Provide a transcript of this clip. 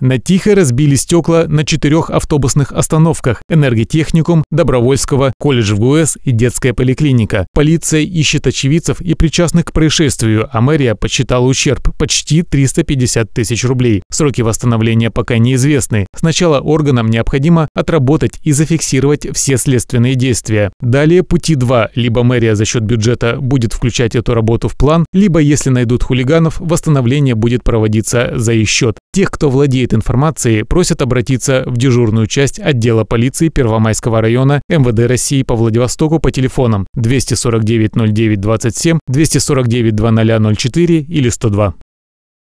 На Тихо разбили стекла на четырех автобусных остановках – энерготехникум, Добровольского, колледж в ГУЭС и детская поликлиника. Полиция ищет очевидцев и причастных к происшествию, а мэрия подсчитала ущерб – почти 350 тысяч рублей. Сроки восстановления пока неизвестны. Сначала органам необходимо отработать и зафиксировать все следственные действия. Далее пути два – либо мэрия за счет бюджета будет включать эту работу в план, либо если найдут хулиганов, восстановление будет проводиться за их счет. Тех, кто владеет владеет информацией, просят обратиться в дежурную часть отдела полиции Первомайского района МВД России по Владивостоку по телефонам 249 09 27, 249 0004 или 102.